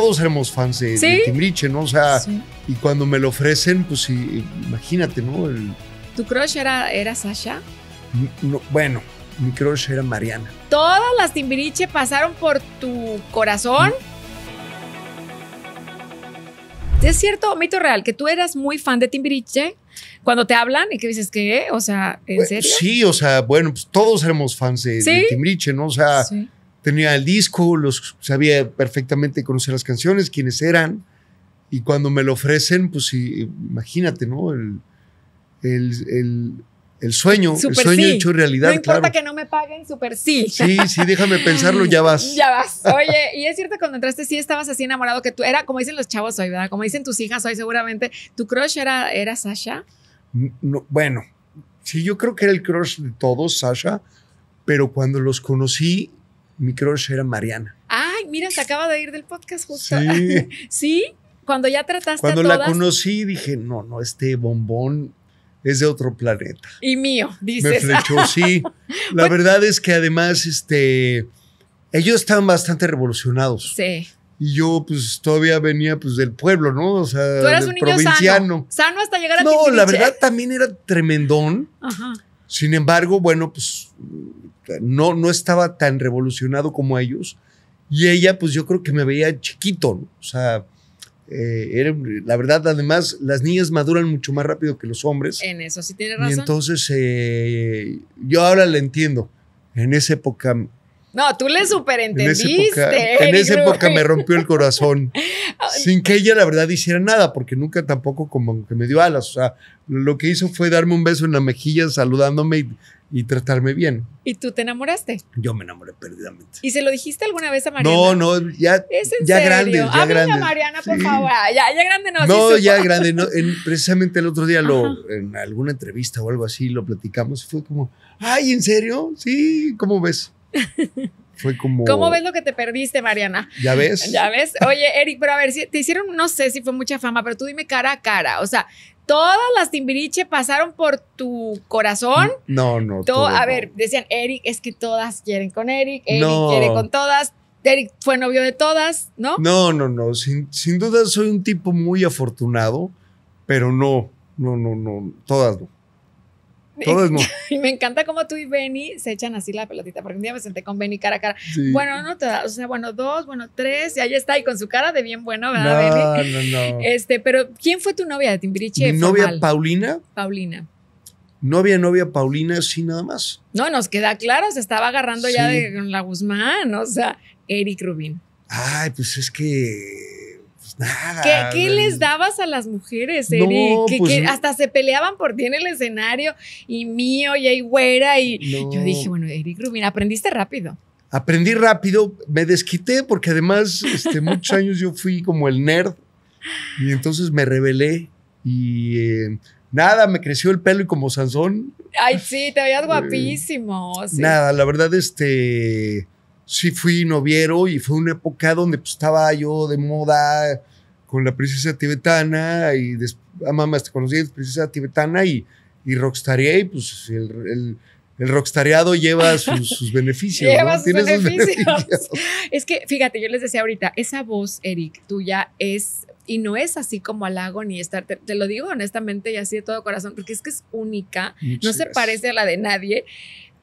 todos éramos fans de, Timbiriche, ¿no? O sea, y cuando me lo ofrecen, pues imagínate, ¿no? ¿Tu crush era, Sasha? No, bueno, mi crush era Mariana. ¿Todas las Timbiriche pasaron por tu corazón? ¿Es cierto, mito real, que tú eras muy fan de Timbiriche? Cuando te hablan y que dices que, o sea, ¿en serio? Sí, o sea, bueno, pues todos éramos fans de, Timbiriche, ¿no? O sea, tenía el disco, los sabía perfectamente conocer las canciones, quiénes eran. Y cuando me lo ofrecen, pues imagínate, ¿no? El, sueño, el sueño hecho realidad. No importa que no me paguen, súper sí. Sí, sí, déjame pensarlo, ya vas. ya vas. Oye, y es cierto, cuando entraste sí estabas así enamorado que tú era, como dicen los chavos hoy, ¿verdad? Como dicen tus hijas hoy, seguramente. ¿Tu crush era, era Sasha? No, bueno, sí, yo creo que era el crush de todos, Sasha, pero cuando los conocí, mi crush era Mariana. Ay, mira, se acaba de ir del podcast justo. Sí. Cuando ya trataste Cuando la conocí dije, no, no, este bombón es de otro planeta. Y mío, dices. Me flechó, sí. La verdad es que además, este, ellos estaban bastante revolucionados. Sí. Y yo, pues, todavía venía, pues, del pueblo, ¿no? O sea, Tú un niño provinciano. Sano, sano hasta llegar a No, la verdad, también era tremendón. Ajá sin embargo, bueno, pues no, no estaba tan revolucionado como ellos. Y ella, pues yo creo que me veía chiquito, O sea, eh, la verdad, además, las niñas maduran mucho más rápido que los hombres. En eso sí tiene razón. Y entonces, eh, yo ahora la entiendo. En esa época no, tú le superentendiste. En, esa época, me rompió el corazón. sin que ella, la verdad, hiciera nada, porque nunca tampoco como que me dio alas. O sea, lo que hizo fue darme un beso en la mejilla, saludándome y, tratarme bien. ¿Y tú te enamoraste? Yo me enamoré perdidamente. ¿Y se lo dijiste alguna vez a Mariana? No, no, ya, ¿Es ya grande. Ya grande. a Mariana, por favor. Ah, ya, grande no. No, ya grande. No, precisamente el otro día, en alguna entrevista o algo así, lo platicamos. y Fue como, ay, ¿en serio? Sí, ¿cómo ves? Fue como... ¿Cómo ves lo que te perdiste, Mariana? Ya ves. Ya ves. Oye, Eric, pero a ver, si te hicieron, no sé si fue mucha fama, pero tú dime cara a cara. O sea, todas las Timbiriche pasaron por tu corazón. No, no. Todo, a ver, decían, Eric, es que todas quieren con Eric, Eric quiere con todas. Eric fue novio de todas, ¿no? No, no, no. Sin, sin duda soy un tipo muy afortunado, pero no, no, no, no. Todas no. Y me encanta cómo tú y Benny se echan así la pelotita, porque un día me senté con Benny cara a cara. Bueno, no te da, o sea, bueno, dos, bueno, tres, y ahí está, y con su cara de bien bueno, ¿verdad, no, Benny? No, no. Este, pero ¿quién fue tu novia de Timbiriche? Mi novia Paulina. Paulina. Novia, novia, Paulina, sí, nada más. No, nos queda claro, se estaba agarrando ya de la Guzmán, o sea, Eric Rubín. Ay, pues es que ¿Qué, les dabas a las mujeres, Eric, que pues, hasta se peleaban por ti en el escenario y mío y ahí güera. Y yo dije, bueno, Eric Rubin, aprendiste rápido. Aprendí rápido, me desquité porque además este, muchos años yo fui como el nerd y entonces me rebelé y eh, nada, me creció el pelo y como Sansón. Ay, sí, te veías eh, guapísimo. Nada, la verdad, este sí fui noviero y fue una época donde pues, estaba yo de moda con la princesa tibetana y ah, mamá te conocí, princesa tibetana y, y y pues el, el lleva sus, beneficios. lleva sus beneficios. Es que, fíjate, yo les decía ahorita, esa voz, Eric, tuya es, y no es así como halago ni estar, te, lo digo honestamente y así de todo corazón, porque es que es única, no se parece a la de nadie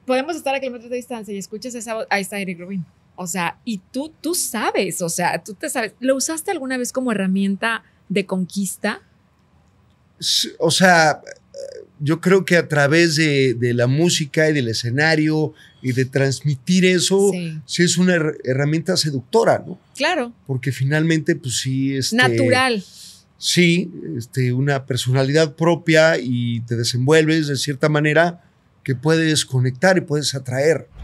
podemos estar a kilómetros de distancia y escuchas esa voz, ahí está Eric Rubin. O sea, y tú, tú sabes, o sea, tú te sabes. ¿Lo usaste alguna vez como herramienta de conquista? O sea, yo creo que a través de, la música y del escenario y de transmitir eso, sí, es una herramienta seductora, ¿no? Claro. Porque finalmente, pues sí, es... Este, Natural. Sí, este, una personalidad propia y te desenvuelves de cierta manera que puedes conectar y puedes atraer.